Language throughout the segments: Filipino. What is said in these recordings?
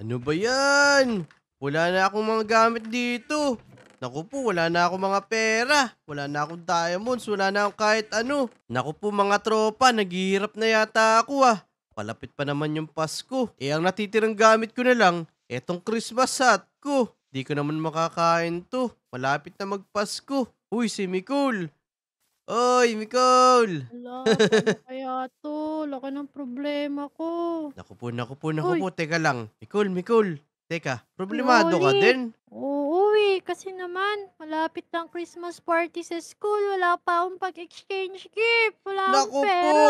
Ano ba yan? Wala na akong mga gamit dito. Naku po, wala na akong mga pera. Wala na akong diamonds. Wala na akong kahit ano. Naku po mga tropa, naghihirap na yata ako ah. Palapit pa naman yung Pasko. Eh ang natitirang gamit ko na lang, etong Christmas hat ko. Di ko naman makakain to. Malapit na magpasko. Uy, si Nicole, Oy, Nicole! Hala, paano kaya to? Laki ng problema ko. Naku po, naku po, naku Uy, po. Teka lang. Nicole, Nicole. Teka, problemado ka din. Oo eh, kasi naman, malapit ang Christmas party sa school. Wala pa akong pag-exchange gift. Wala akong Naku po.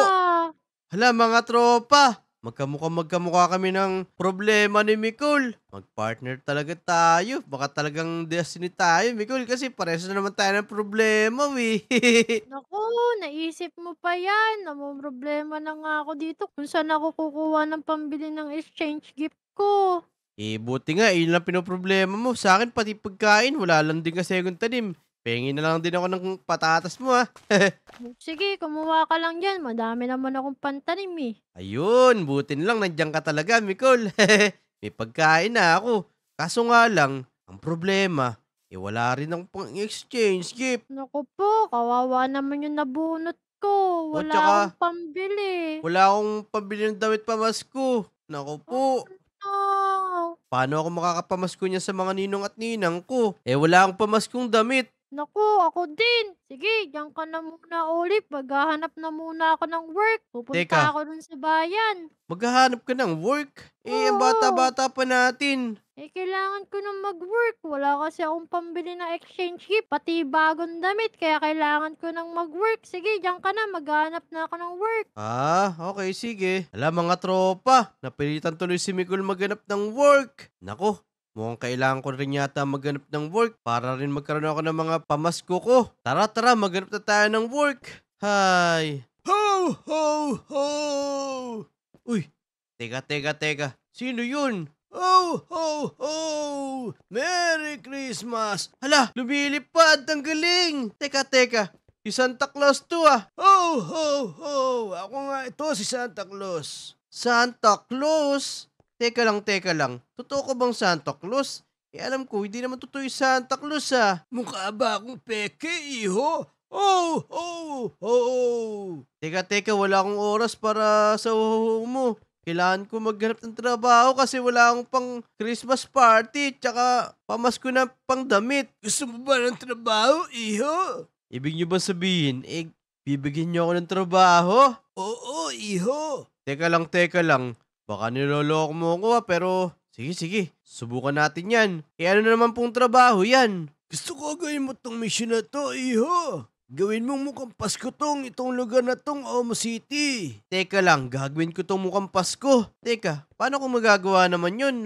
Hala, mga tropa. Magkamukha magkamukha kami ng problema ni Mikul. Magpartner talaga tayo. Baka talagang destiny tayo, Mikul. Kasi pares na naman tayo ng problema, we. Naku, naisip mo pa yan. Namo problema na nga ako dito. Kung saan ako kukuha ng pambili ng exchange gift ko. Eh, buti nga, yun lang pinoproblema mo. Sa akin, pati pagkain, wala lang din kasi yung tanim. Pengi na lang din ako ng patatas mo ah. Sige, kumuha ka lang dyan. Madami naman akong pantanim eh. Ayun, buti lang nandiyan ka talaga, Mikol. May pagkain na ako. Kaso nga lang, ang problema, eh wala rin akong pang exchange gift. Naku po, kawawa naman yung nabunot ko. Oh, wala tsaka, akong pambili. Wala akong pambili ng damit pamasko. Naku po. Oh. No. Paano ako makakapamasko niya sa mga ninong at ninang ko? Eh wala akong pamaskong damit. Naku, ako din. Sige, diyan ka na muna ulit. Maghahanap na muna ako ng work. Pupunta Teka. ako dun sa bayan. Maghahanap ka ng work? Eh, ang bata-bata pa natin. Eh, kailangan ko nang mag-work. Wala kasi akong pambili na exchange gift, pati bagong damit. Kaya kailangan ko nang mag-work. Sige, diyan ka na. Maghahanap na ako ng work. Ah, okay, sige. Alam mga tropa, napilitan tuloy si Miguel maghanap ng work. Nako, Mukhang kailangan ko rin yata maghanap ng work para rin magkaroon ako ng mga pamasko ko. Tara tara, maghanap na tayo ng work. Hay! Ho! Ho! Ho! Uy! Teka, teka, teka. Sino yun? Ho! Ho! Ho! Merry Christmas! Hala! Lumilipad! Ang galing! Teka, teka. Si Santa Claus to ah! Ho! Ho! Ho! Ako nga ito si Santa Claus. Santa Claus? Teka lang, teka lang. Totoo ko bang Santa Claus? Eh alam ko, hindi naman totoo yung Santa Claus ah. Mukha ba akong peke, iho? Oh, oh, oh, Teka, teka, wala akong oras para sa uhuhu mo. Kailangan ko maghanap ng trabaho kasi wala akong pang Christmas party tsaka pamasko na pang damit. Gusto mo ba ng trabaho, iho? Ibig niyo ba sabihin, eh, bibigyan niyo ako ng trabaho? Oo, iho. Teka lang, teka lang. Baka niloloko mo ko ah, pero sige sige, subukan natin yan. E ano naman pong trabaho yan? Gusto ko gawin mo tong mission na to, iho. Gawin mong mukhang Pasko tong itong lugar na tong Omo City. Teka lang, gagawin ko tong mukhang Pasko. Teka, paano ko magagawa naman yun,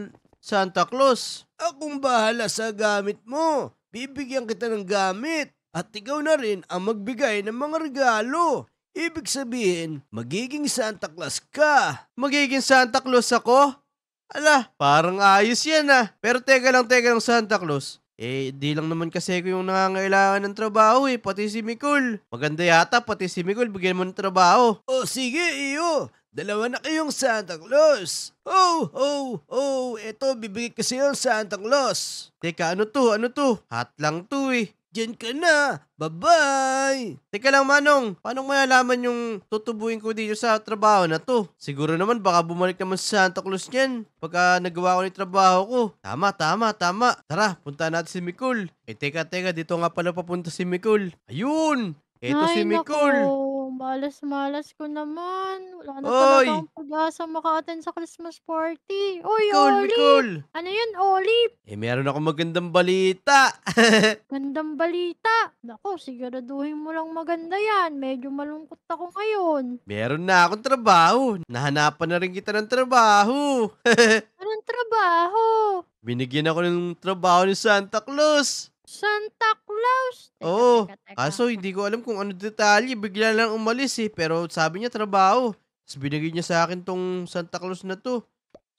Santa Claus? Akong bahala sa gamit mo. Bibigyan kita ng gamit. At ikaw na rin ang magbigay ng mga regalo. Ibig sabihin, magiging Santa Claus ka. Magiging Santa Claus ako? Ala, parang ayos yan ah. Pero teka lang, teka lang Santa Claus. Eh, di lang naman kasi ko yung nangangailangan ng trabaho eh, pati si Mikol. Maganda yata, pati si Mikol, bigyan mo ng trabaho. O oh, sige, iyo. Dalawa na kayong Santa Claus. Oh, oh, oh, eto, bibigay kasi yung Santa Claus. Teka, ano to, ano to? Hat lang to eh. Diyan ka na! Bye-bye! Teka lang, Manong. Paano malalaman yung tutubuin ko dito sa trabaho na to? Siguro naman baka bumalik naman sa Santa Claus niyan pagka nagawa ko ng trabaho ko. Tama, tama, tama. Tara, punta natin si Mikul. Eh, teka, teka. Dito nga pala papunta si Mikul. Ayun! Ito Ay, si Mikul. Naku. Ang malas ko naman. Wala na Oy! talaga akong pag-asa maka-attend sa Christmas party. Uy, Cool, Oli! cool. Ano yun, Oli? Eh, meron akong magandang balita. Gandang balita. Nako, siguraduhin mo lang maganda yan. Medyo malungkot ako ngayon. meron na akong trabaho. Nahanapan na rin kita ng trabaho. Anong trabaho? Binigyan ako ng trabaho ni Santa Claus. Santa close. Teka, Oo. teka, Kaso hindi ko alam kung ano detalye. Bigla lang umalis eh. Pero sabi niya trabaho. Tapos binigay niya sa akin tong Santa Claus na to.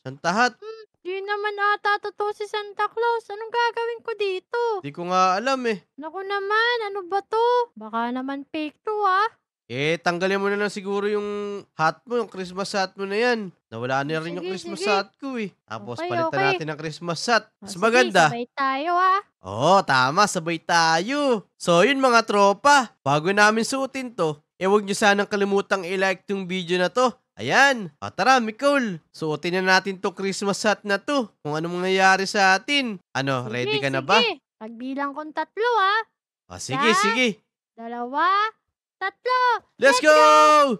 Santa hat. Hmm, di naman ata totoo si Santa Claus. Anong gagawin ko dito? Hindi ko nga alam eh. Naku naman, ano ba to? Baka naman fake to ah. Eh, tanggalin mo na lang siguro yung hat mo, yung Christmas hat mo na yan. Nawala na rin sige, yung Christmas sige. hat ko eh. Tapos okay, palitan okay. natin ang Christmas hat. Oh, Mas oh, maganda. sabay tayo ah. Oo, tama. Sabay tayo. So, yun mga tropa. Bago namin suotin to, eh huwag nyo sanang kalimutang i-like tong video na to. Ayan. O ah, tara, Nicole. Suotin na natin to Christmas hat na to. Kung anong mangyayari sa atin. Ano, sige, ready ka sige. na ba? Sige, Pagbilang kong tatlo ah. O ah, sige, Sa, sige. Dalawa, Tatlo! Let's, Let's go!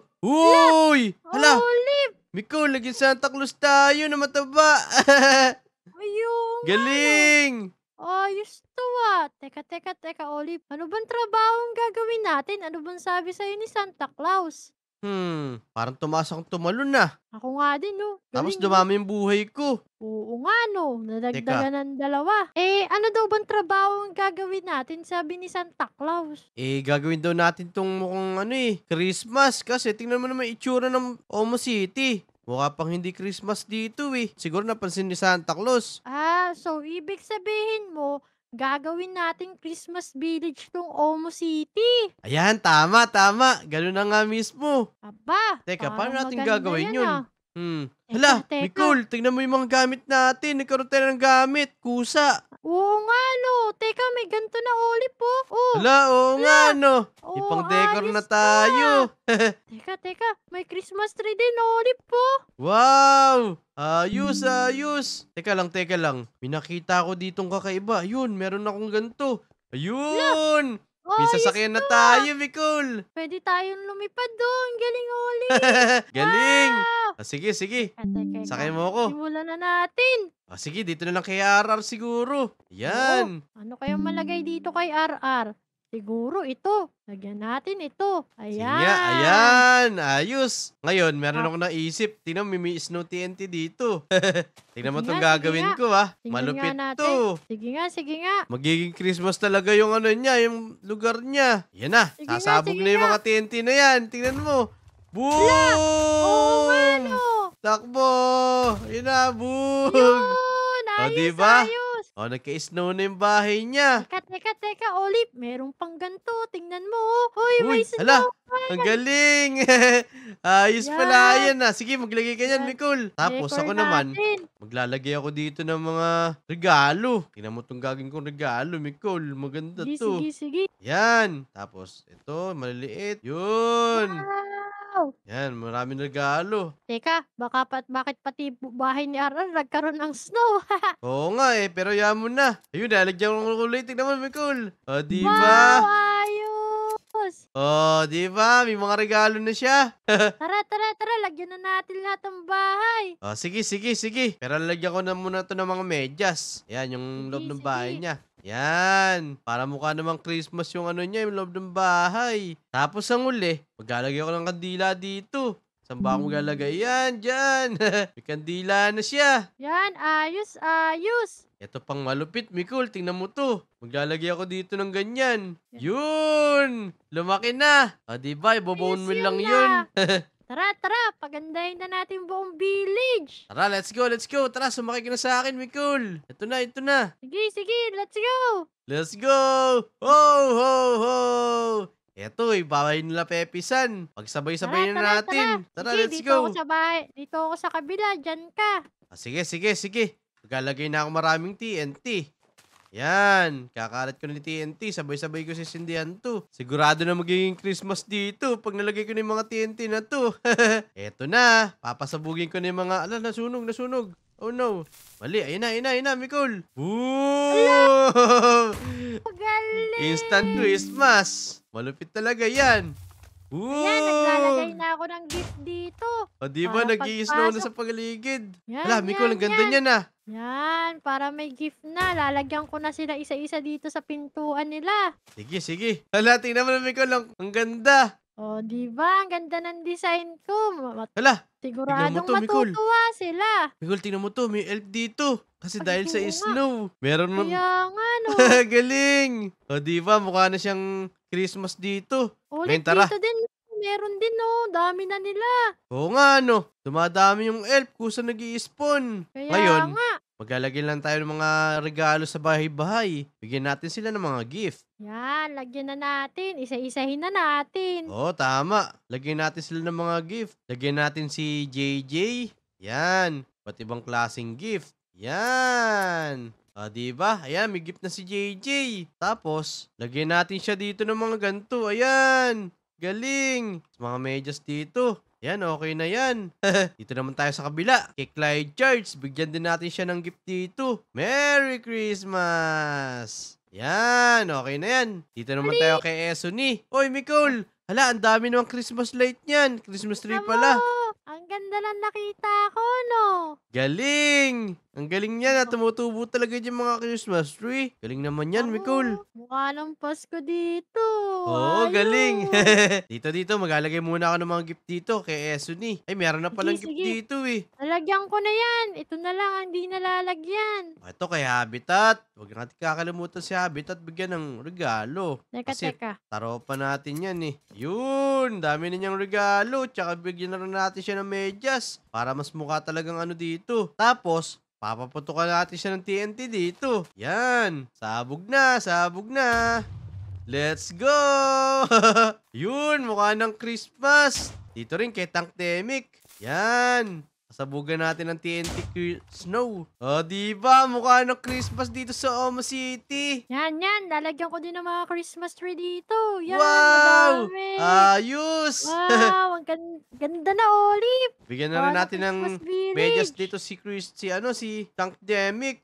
go! Uy! Hala! Oh, lip! Miko, naging Santa Claus tayo na mataba. Ayun! Galing! Ayos to ah. Teka, teka, teka, Olive. Ano bang trabaho ang gagawin natin? Ano bang sabi sa'yo ni Santa Claus? Hmm, parang tumaas akong tumalon na. Ako nga din, no. Oh. Tapos Galing, no? dumami oh. yung buhay ko. Oo nga, no. Nadagdagan ng dalawa. Eh, ano daw bang trabaho ang gagawin natin, sabi ni Santa Claus? Eh, gagawin daw natin tong mukhang ano eh, Christmas. Kasi tingnan mo naman itsura ng Omo City. Mukha pang hindi Christmas dito eh. Siguro napansin ni Santa Claus. Ah, so ibig sabihin mo, Gagawin natin Christmas village tong Omo City. Ayan, tama, tama. Ganun na nga mismo. Aba, Teka, paano natin gagawin yun? ah. Hmm. Hala, teka. Nicole, tingnan mo yung mga gamit natin. Nagkaroon tayo ng gamit. Kusa. Oo nga, no. Teka, may ganito na ulit po. Oh. Hala, oo nga, no. Ipang-decor na tayo. teka, teka. May Christmas tree din oh, ulit po. Wow! Ayos, hmm. ayos. Teka lang, teka lang. Minakita ko ditong kakaiba. Yun, meron akong ganito. Ayun! Hala. May sasakyan na tayo, Mikul. Pwede tayong lumipad doon. Galing, Oli. Galing. Ah! Oh, sige, sige. Ate, ah, Sakay mo ako. Simulan na natin. Ah, sige, dito na lang kay RR siguro. Yan. Oo. Ano kayang malagay dito kay RR? Siguro ito. Lagyan natin ito. Ayan. Sige ayan. Ayos. Ngayon, meron ah. ako naisip. Tingnan, mimiis no TNT dito. Tingnan mo itong gagawin nga. ko ha? Ah. Tingnan Malupit to. Sige nga, sige nga. Magiging Christmas talaga yung ano niya, yung lugar niya. Yan na. Sige Sasabog sige na yung nga. mga TNT na yan. Tingnan mo. Boom! Yeah. Oh, man, oh. Takbo! Yan na, boom! Yun! Ayos, o, diba? ayos. O, nagka-snow na yung bahay niya. Teka, teka, teka, Olive. Merong pang ganito. Tingnan mo. oh. Hoy, may Uy, snow. Hala, ang galing. Ayos Yan. pala yan ah. Sige, maglagay ka Yan. yan, Nicole. Tapos Record ako naman, natin. maglalagay ako dito ng mga regalo. Tingnan mo itong gagawin kong regalo, Nicole. Maganda Sige, to. sige, sige. Yan. Tapos, ito, maliliit. Yun. Yan. Wow! Yan, maraming regalo. Teka, baka pat bakit pati bahay ni RR nagkaroon ng snow? Oo nga eh, pero yan mo na. Ayun, nalagyan ko ng kulay. Tignan mo, Mikul. O, di Wow, ba? ayos! O, di ba? May mga regalo na siya. Tara, tara, tara, lagyan na natin lahat ng bahay. O, sige, sige, sige. Pero lagyan ko na muna to ng mga medyas. Yan, yung Sige, loob ng bahay niya. Yan. Para mukha namang Christmas yung ano niya, yung loob ng bahay. Tapos ang uli, maglalagay ako ng kandila dito. Saan ba akong lalagay? Yan, dyan. May kandila na siya. Yan, ayos, ayos. Ito pang malupit, Mikul. Tingnan mo to. Maglalagay ako dito ng ganyan. Yun! Lumaki na. O, diba? Ibobone mo lang na. yun. Tara, tara, pagandahin na natin buong village. Tara, let's go, let's go. Tara, sumakay ka na sa akin, Mikul. Ito na, ito na. Sige, sige, let's go. Let's go. Ho, ho, ho. Eto, ibabahin eh, nila Pepisan. Pagsabay-sabay na natin. Tara, tara sige, let's dito go. Ako sa bahay. Dito ako sa kabila, dyan ka. Ah, sige, sige, sige. Maglalagay na ako maraming TNT. Yan, kakalat ko na ni TNT, sabay-sabay ko sisindihan to. Sigurado na magiging Christmas dito pag nalagay ko na yung mga TNT na to. Eto na, papasabugin ko na yung mga, ala, nasunog, nasunog. Oh no. Mali. Ayun na, ayun na, ayun na, Nicole. Woo! Instant Christmas. Malupit talaga yan. Ooh! Ayan, naglalagay na ako ng gift dito. O, di ba? nag snow na sa paligid. Yan, Alam, Miko, ang ganda yan. niya na. Ah. Yan, para may gift na. Lalagyan ko na sila isa-isa dito sa pintuan nila. Sige, sige. Hala, tingnan mo na, Miko, lang. Ang ganda. O, di ba? Ang ganda ng design ko. Mat Hala, Siguradong to, matutuwa sila. Miguel, tingnan mo to. May elf dito. Kasi Ay, dahil sa snow, meron na... Kaya nga, no? Galing! O, di ba? Mukha na siyang Christmas dito. Ulit tara. dito din. Meron din, no? Dami na nila. Oo nga, no. Dumadami yung elf kung saan nag spawn Kaya Ngayon, nga. maglalagay lang tayo ng mga regalo sa bahay-bahay. Bigyan natin sila ng mga gift. Yan, lagyan na natin. Isa-isahin na natin. Oo, tama. Lagyan natin sila ng mga gift. Lagyan natin si JJ. Yan. Pati ibang klaseng gift. Yan. Ah, di ba? Ayan, may gift na si JJ. Tapos, lagyan natin siya dito ng mga ganito. Ayan! Galing! Mga medyas dito. Yan, okay na yan. dito naman tayo sa kabila. Kay Clyde Church, bigyan din natin siya ng gift dito. Merry Christmas! Yan, okay na yan. Dito naman tayo kay Esoni. Oy, Nicole! Hala, ang dami namang Christmas light niyan. Christmas tree pala. Hello ganda ng nakita ko, no? Galing! Ang galing niya na ano? tumutubo talaga yung mga Christmas tree. Galing naman yan, oh, ano? Nicole. Mukha ng Pasko dito. Oo, Ayun. galing. dito, dito. Maglalagay muna ako ng mga gift dito kay Esuni. Ay, meron na palang sige, gift sige. dito eh. Nalagyan ko na yan. Ito na lang, hindi nalalagyan. Ito kay Habitat. Huwag natin kakalimutan si Habit at bigyan ng regalo. Teka, Kasi teka. taropa natin yan eh. Yun! Dami ninyang regalo. Tsaka bigyan na rin natin siya ng medyas. Para mas mukha talagang ano dito. Tapos, papaputukan natin siya ng TNT dito. Yan! Sabog na! Sabog na! Let's go! Yun! Mukha ng Christmas! Dito rin kay Tank Demic. Yan! Sabugan natin ng TNT snow. Oh, diba? Mukha na Christmas dito sa Omo City. Yan, yan. Lalagyan ko din ng mga Christmas tree dito. Yan, wow! madami. Ayos! Wow, ang gan- ganda na, Olive. Bigyan na rin natin ng Christmas medyas dito si Chris, si ano, si Tankdemic.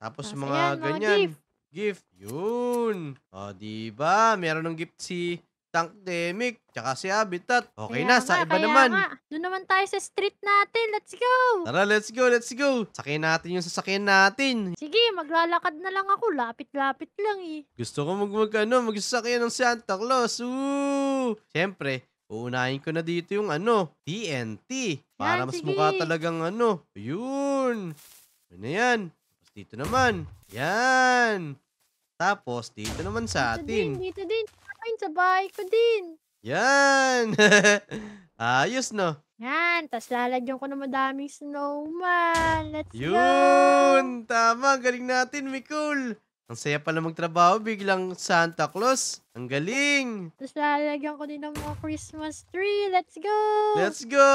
Tapos Tapos mga ayan, mga ganyan. gift. Gift. Yun. O, di ba? Meron ng gift si Tank Tankdemic, tsaka si Habitat. Okay kaya na, sa iba naman. Nga. Doon naman tayo sa street natin. Let's go! Tara, let's go, let's go. Sakyan natin yung sasakyan natin. Sige, maglalakad na lang ako. Lapit-lapit lang eh. Gusto ko mag, mag ano, magsasakyan ng Santa Claus. Woo! Siyempre, uunahin ko na dito yung ano, TNT. Para Yan, mas sige. mukha talagang ano. Yun! Ano yan? Tapos dito naman. Yan! Tapos dito naman sa dito atin. Din, dito din. Ayun, sa bahay ko din. Yan! Ayos, no? Yan, tas lalagyan ko na madaming snowman. Let's go! Yun! Tama, galing natin, Mikul. Ang saya pala magtrabaho, biglang Santa Claus. Ang galing! Tapos lalagyan ko din ng mga Christmas tree. Let's go! Let's go!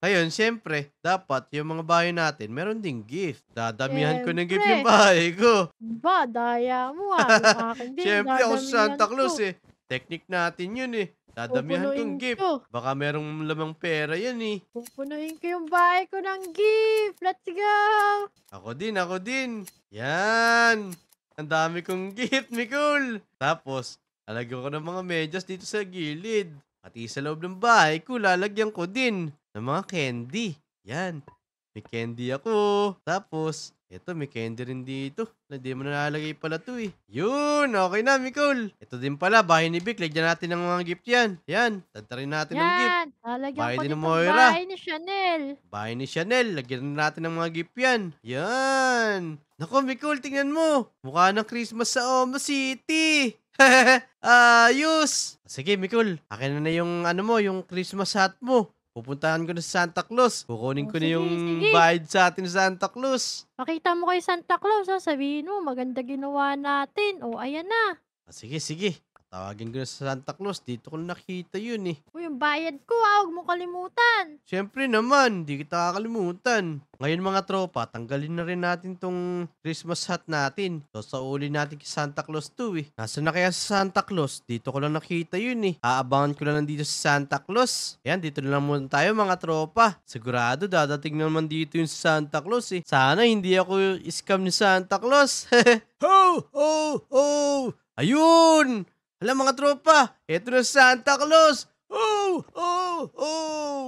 Ayun, syempre, dapat yung mga bahay natin, meron ding gift. Dadamihan ko ng gift yung bahay ko. Ba, daya mo Ako, ah. akin din. syempre, ako Santa Claus ko. eh. Technique natin yun eh. Dadamihan Pupunuin kong gift. ko. Baka merong lamang pera yan eh. Pupunuin ko yung bahay ko ng gift. Let's go! Ako din, ako din. Yan. Ang dami kong gift, Mikul. Tapos, alagyan ko ng mga medyas dito sa gilid. Pati sa loob ng bahay ko, lalagyan ko din ng mga candy. Yan. May candy ako. Tapos, ito, may candy rin dito. Hindi mo nalalagay pala to eh. Yun! Okay na, Nicole. Ito din pala, bahay ni Vic. Lagyan natin ng mga gift yan. Yan, tantarin natin yan. ng gift. Yan, bahay din ng Moira. Bahay ni Chanel. Bahay ni Chanel. Lagyan natin ng mga gift yan. Yan. Nako, Nicole, tingnan mo. Mukha ng Christmas sa Omo City. Ayos! Sige, Mikul. Akin na na yung ano mo, yung Christmas hat mo. Pupuntahan ko na sa Santa Claus. Kukunin ko oh, na yung sige. bayad sa atin sa Santa Claus. Makita mo kay Santa Claus, ha? sabihin mo, maganda ginawa natin. O, oh, ayan na. Ah, sige, sige. Tawagin ko na sa Santa Claus. Dito ko nakita yun eh. Uy, yung bayad ko ah. Huwag mo kalimutan. Siyempre naman, Hindi kita kakalimutan. Ngayon mga tropa, tanggalin na rin natin tong Christmas hat natin. So, uli natin kay Santa Claus 2 eh. Nasaan na kaya si Santa Claus? Dito ko lang nakita yun eh. Aabangan ko lang nandito si Santa Claus. Ayan, dito na lang muna tayo mga tropa. Sigurado, dadating naman dito yung Santa Claus eh. Sana hindi ako scam ni Santa Claus. ho! Ho! Ho! Ayun! Alam mga tropa, ito na Santa Claus! Oh! Oh! Oh!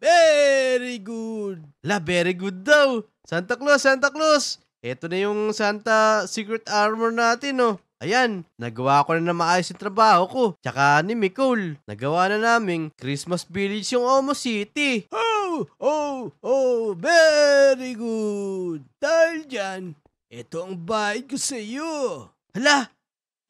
Very good! La, very good daw! Santa Claus! Santa Claus! Ito na yung Santa Secret Armor natin, oh. Ayan, nagawa ko na na maayos yung trabaho ko. Tsaka ni Nicole, nagawa na naming Christmas Village yung Omo City. Oh, oh, oh, very good. Dahil dyan, ito ang bayad ko sa iyo. Hala,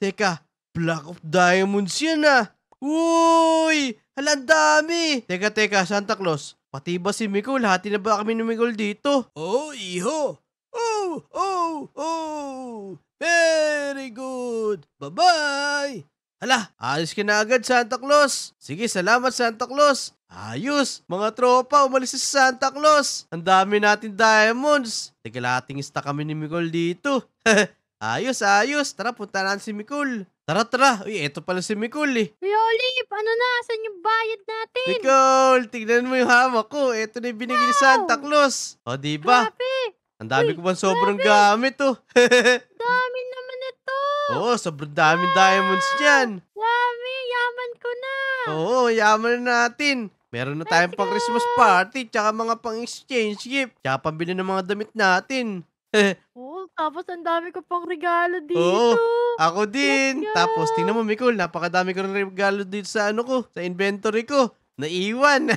teka, Block of diamonds yan ah. Uy! Halang dami! Teka, teka, Santa Claus. Pati ba si Mikol? Hati na ba kami ni Mikol dito? Oh, iho! Oh, oh, oh! Very good! Bye-bye! Hala, alis ka na agad, Santa Claus. Sige, salamat, Santa Claus. Ayos, mga tropa, umalis si Santa Claus. Ang dami natin diamonds. Teka, lating ista kami ni Mikol dito. ayos, ayos. Tara, punta si Mikol. Tara, tara. Uy, eto pala si Mikul eh. Uy, Olive, ano na? Saan yung bayad natin? Mikul, tignan mo yung hawak ko. Eto na yung binigay ni wow. Santa Claus. O, di ba? Ang dami ko bang sobrang grabe. gamit oh. dami naman ito. Oo, sobrang daming wow. diamonds dyan. Dami, yaman ko na. Oo, yaman natin. Meron na tayong pang Christmas party, tsaka mga pang exchange gift, tsaka pambili ng mga damit natin. Oo, oh, tapos ang dami ko pang regalo dito. Oo, ako din. Tapos tingnan mo, Mikol, napakadami ko ng regalo dito sa ano ko, sa inventory ko. Naiwan.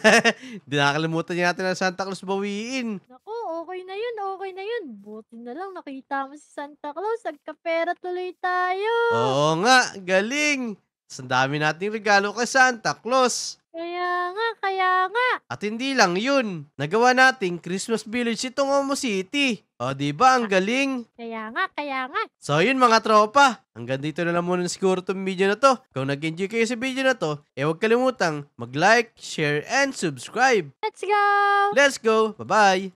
Hindi nakakalimutan niya natin ang Santa Claus bawiin. Naku, okay na yun, okay na yun. Buti na lang nakita mo si Santa Claus. Nagkapera tuloy tayo. Oo nga, galing. Sandami dami nating regalo kay Santa Claus. Kaya nga, kaya nga. At hindi lang yun. Nagawa nating Christmas Village itong Omo City. O, di ba? Ang galing. Kaya nga, kaya nga. So, yun mga tropa. Hanggang dito na lang muna siguro itong video na to. Kung nag-enjoy kayo sa video na to, eh huwag kalimutang mag-like, share, and subscribe. Let's go! Let's go! Bye-bye!